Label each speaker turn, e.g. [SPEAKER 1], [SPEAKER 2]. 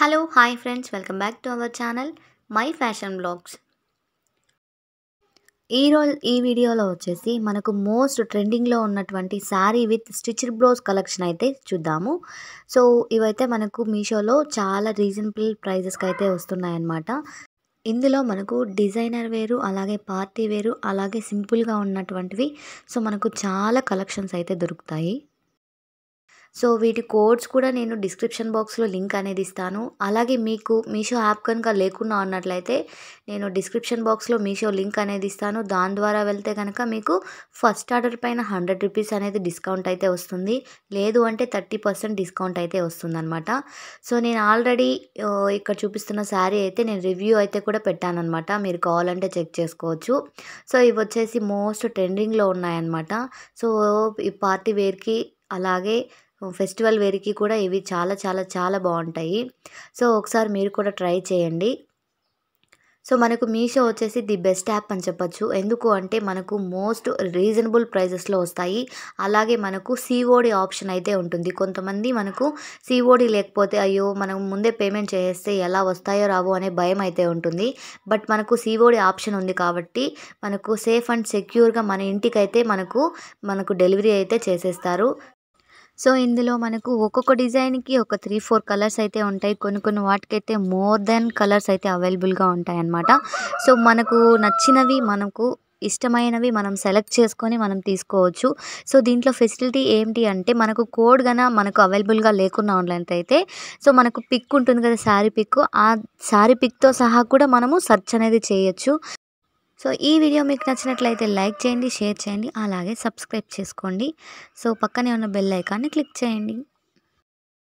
[SPEAKER 1] hello hi friends welcome back to our channel my fashion blogs ఈరోజు ఈ వీడియోలో వచ్చేసి మనకు మోస్ట్ ట్రెండింగ్లో ఉన్నటువంటి sari with stitched blouse collection అయితే చూద్దాము సో ఇవైతే మనకు మీషోలో చాలా రీజనబుల్ ప్రైజెస్కి అయితే వస్తున్నాయన్నమాట ఇందులో మనకు డిజైనర్ వేరు అలాగే పార్టీ వేరు అలాగే సింపుల్గా ఉన్నటువంటివి సో మనకు చాలా కలెక్షన్స్ అయితే దొరుకుతాయి సో వీటి కోడ్స్ కూడా నేను డిస్క్రిప్షన్ బాక్స్లో లింక్ అనేది ఇస్తాను అలాగే మీకు మీషో యాప్ కనుక లేకుండా ఉన్నట్లయితే నేను డిస్క్రిప్షన్ బాక్స్లో మీషో లింక్ అనేది ఇస్తాను దాని ద్వారా వెళ్తే కనుక మీకు ఫస్ట్ ఆర్డర్ పైన హండ్రెడ్ రూపీస్ అనేది డిస్కౌంట్ అయితే వస్తుంది లేదు అంటే థర్టీ పర్సెంట్ డిస్కౌంట్ అయితే వస్తుంది సో నేను ఆల్రెడీ ఇక్కడ చూపిస్తున్న శారీ అయితే నేను రివ్యూ అయితే కూడా పెట్టానమాట మీరు కావాలంటే చెక్ చేసుకోవచ్చు సో ఇవి వచ్చేసి మోస్ట్ ట్రెండింగ్లో ఉన్నాయన్నమాట సో ఈ పార్టీ వేర్కి అలాగే ఫెస్టివల్ వేరికి కూడా ఇవి చాలా చాలా చాలా బాగుంటాయి సో ఒకసారి మీరు కూడా ట్రై చేయండి సో మనకు మీషో వచ్చేసి ది బెస్ట్ యాప్ అని చెప్పచ్చు ఎందుకు అంటే మనకు మోస్ట్ రీజనబుల్ ప్రైజెస్లో వస్తాయి అలాగే మనకు సిఓడి ఆప్షన్ అయితే ఉంటుంది కొంతమంది మనకు సిఓడి లేకపోతే అయ్యో మనం ముందే పేమెంట్ చేస్తే ఎలా వస్తాయో రావో అనే భయం అయితే ఉంటుంది బట్ మనకు సిఓడి ఆప్షన్ ఉంది కాబట్టి మనకు సేఫ్ అండ్ సెక్యూర్గా మన ఇంటికైతే మనకు మనకు డెలివరీ అయితే చేసేస్తారు సో ఇందులో మనకు ఒక్కొక్క డిజైన్కి ఒక త్రీ ఫోర్ కలర్స్ అయితే ఉంటాయి కొన్ని కొన్ని వాటికైతే మోర్ దెన్ కలర్స్ అయితే అవైలబుల్గా ఉంటాయి అన్నమాట సో మనకు నచ్చినవి మనకు ఇష్టమైనవి మనం సెలెక్ట్ చేసుకొని మనం తీసుకోవచ్చు సో దీంట్లో ఫెసిలిటీ ఏంటి అంటే మనకు కోడ్ కన మనకు అవైలబుల్గా లేకున్నా అయితే సో మనకు పిక్ ఉంటుంది కదా శారీ పిక్ ఆ శారీ పిక్తో సహా కూడా మనము సెర్చ్ అనేది చేయొచ్చు సో ఈ వీడియో మీకు నచ్చినట్లయితే లైక్ చేయండి షేర్ చేయండి అలాగే సబ్స్క్రైబ్ చేసుకోండి సో పక్కనే ఉన్న బెల్ ఐకాన్ని క్లిక్ చేయండి